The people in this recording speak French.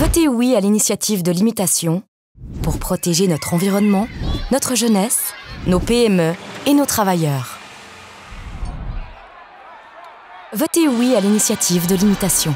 Votez oui à l'initiative de l'imitation pour protéger notre environnement, notre jeunesse, nos PME et nos travailleurs. Votez oui à l'initiative de l'imitation.